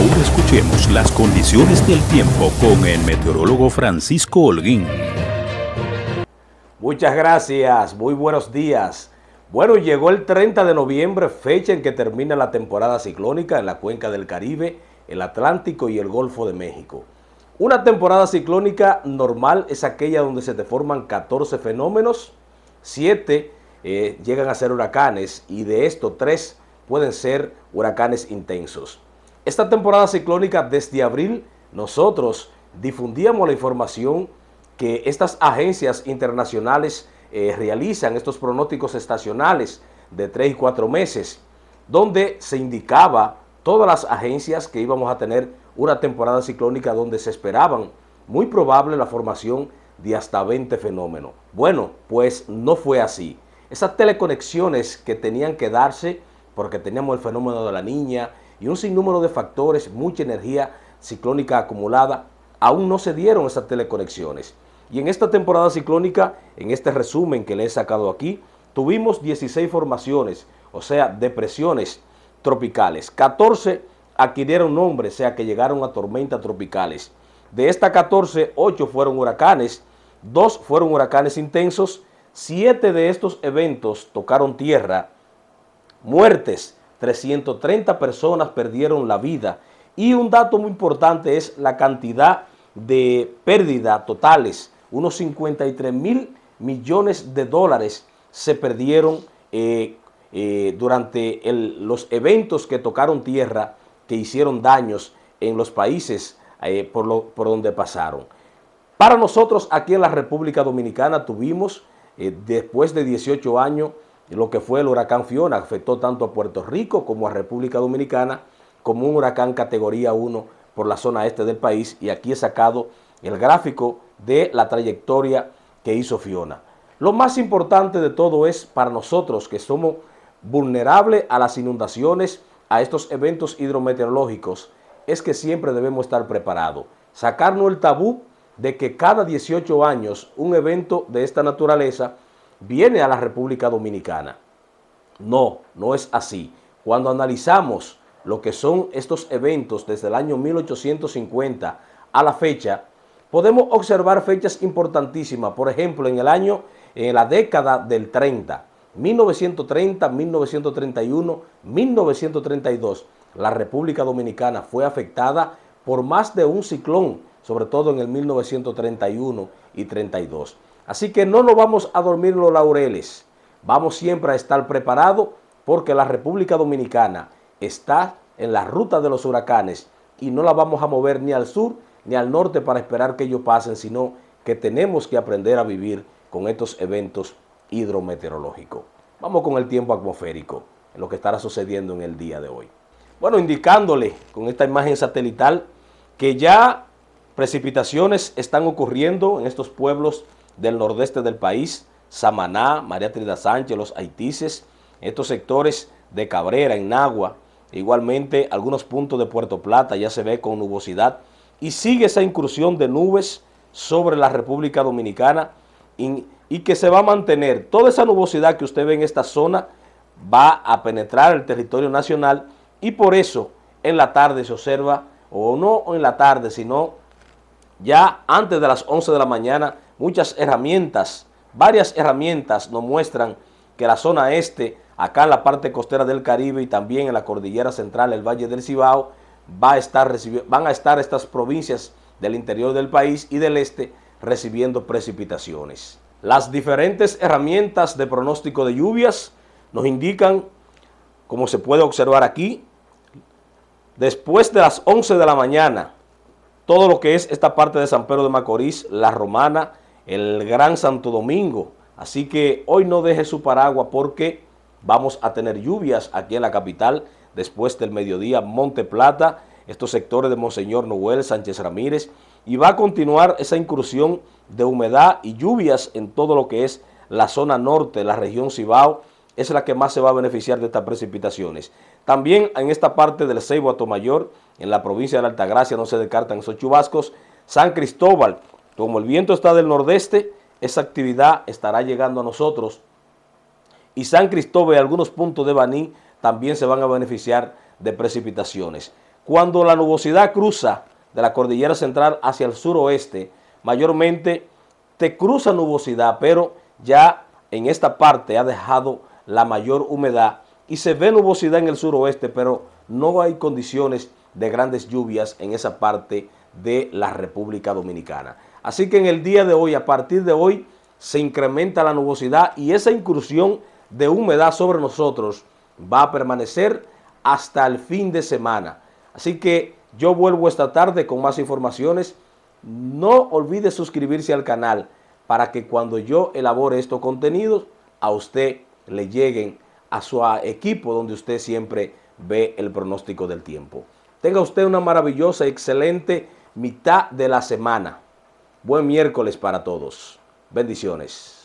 Ahora escuchemos las condiciones del tiempo con el meteorólogo Francisco Holguín. Muchas gracias, muy buenos días. Bueno, llegó el 30 de noviembre, fecha en que termina la temporada ciclónica en la cuenca del Caribe, el Atlántico y el Golfo de México. Una temporada ciclónica normal es aquella donde se te forman 14 fenómenos, 7 eh, llegan a ser huracanes y de estos 3 pueden ser huracanes intensos. Esta temporada ciclónica desde abril nosotros difundíamos la información que estas agencias internacionales eh, realizan, estos pronósticos estacionales de 3 y 4 meses, donde se indicaba todas las agencias que íbamos a tener una temporada ciclónica donde se esperaban muy probable la formación de hasta 20 fenómenos. Bueno, pues no fue así. Esas teleconexiones que tenían que darse, porque teníamos el fenómeno de la niña, y un sinnúmero de factores, mucha energía ciclónica acumulada, aún no se dieron esas teleconexiones. Y en esta temporada ciclónica, en este resumen que le he sacado aquí, tuvimos 16 formaciones, o sea, depresiones tropicales. 14 adquirieron nombre, o sea, que llegaron a tormentas tropicales. De estas 14, 8 fueron huracanes, 2 fueron huracanes intensos, 7 de estos eventos tocaron tierra, muertes 330 personas perdieron la vida. Y un dato muy importante es la cantidad de pérdida totales. Unos 53 mil millones de dólares se perdieron eh, eh, durante los eventos que tocaron tierra, que hicieron daños en los países eh, por, lo, por donde pasaron. Para nosotros aquí en la República Dominicana tuvimos, después de 18 años, lo que fue el huracán Fiona, afectó tanto a Puerto Rico como a República Dominicana como un huracán categoría 1 por la zona este del país y aquí he sacado el gráfico de la trayectoria que hizo Fiona. Lo más importante de todo es para nosotros que somos vulnerables a las inundaciones, a estos eventos hidrometeorológicos, es que siempre debemos estar preparados. Sacarnos el tabú de que cada 18 años un evento de esta naturaleza viene a la República Dominicana. No, no es así. Cuando analizamos lo que son estos eventos desde el año 1850 a la fecha, podemos observar fechas importantísimas. Por ejemplo, en el año, en la década del 30, 1930, 1931, 1932, la República Dominicana fue afectada por más de un ciclón, sobre todo en el 1931 y 32. Así que no nos vamos a dormir los laureles. Vamos siempre a estar preparados porque la República Dominicana está en la ruta de los huracanes y no la vamos a mover ni al sur ni al norte para esperar que ellos pasen, sino que tenemos que aprender a vivir con estos eventos hidrometeorológicos. Vamos con el tiempo atmosférico, lo que estará sucediendo en el día de hoy. Bueno, indicándole con esta imagen satelital que ya precipitaciones están ocurriendo en estos pueblos del nordeste del país, Samaná, María Trida Sánchez, los Haitises, estos sectores de Cabrera, en Nagua, igualmente algunos puntos de Puerto Plata ya se ve con nubosidad y sigue esa incursión de nubes sobre la República Dominicana y, y que se va a mantener. Toda esa nubosidad que usted ve en esta zona va a penetrar el territorio nacional y por eso en la tarde se observa, o no en la tarde, sino ya antes de las 11 de la mañana, muchas herramientas, varias herramientas nos muestran que la zona este, acá en la parte costera del Caribe y también en la cordillera central, el Valle del Cibao, va a estar van a estar estas provincias del interior del país y del este recibiendo precipitaciones. Las diferentes herramientas de pronóstico de lluvias nos indican, como se puede observar aquí, después de las 11 de la mañana, todo lo que es esta parte de San Pedro de Macorís, La Romana, el Gran Santo Domingo. Así que hoy no deje su paraguas porque vamos a tener lluvias aquí en la capital después del mediodía, Monte Plata, estos sectores de Monseñor Noel, Sánchez Ramírez, y va a continuar esa incursión de humedad y lluvias en todo lo que es la zona norte, la región Cibao, es la que más se va a beneficiar de estas precipitaciones. También en esta parte del Ceibo Atomayor, en la provincia de la Altagracia, no se descartan esos chubascos, San Cristóbal, como el viento está del nordeste, esa actividad estará llegando a nosotros. Y San Cristóbal y algunos puntos de Baní también se van a beneficiar de precipitaciones. Cuando la nubosidad cruza de la cordillera central hacia el suroeste, mayormente te cruza nubosidad, pero ya en esta parte ha dejado la mayor humedad y se ve nubosidad en el suroeste, pero no hay condiciones de grandes lluvias en esa parte de la República Dominicana. Así que en el día de hoy, a partir de hoy, se incrementa la nubosidad y esa incursión de humedad sobre nosotros va a permanecer hasta el fin de semana. Así que yo vuelvo esta tarde con más informaciones. No olvide suscribirse al canal para que cuando yo elabore estos contenidos a usted le lleguen a su equipo donde usted siempre ve el pronóstico del tiempo. Tenga usted una maravillosa, y excelente mitad de la semana. Buen miércoles para todos. Bendiciones.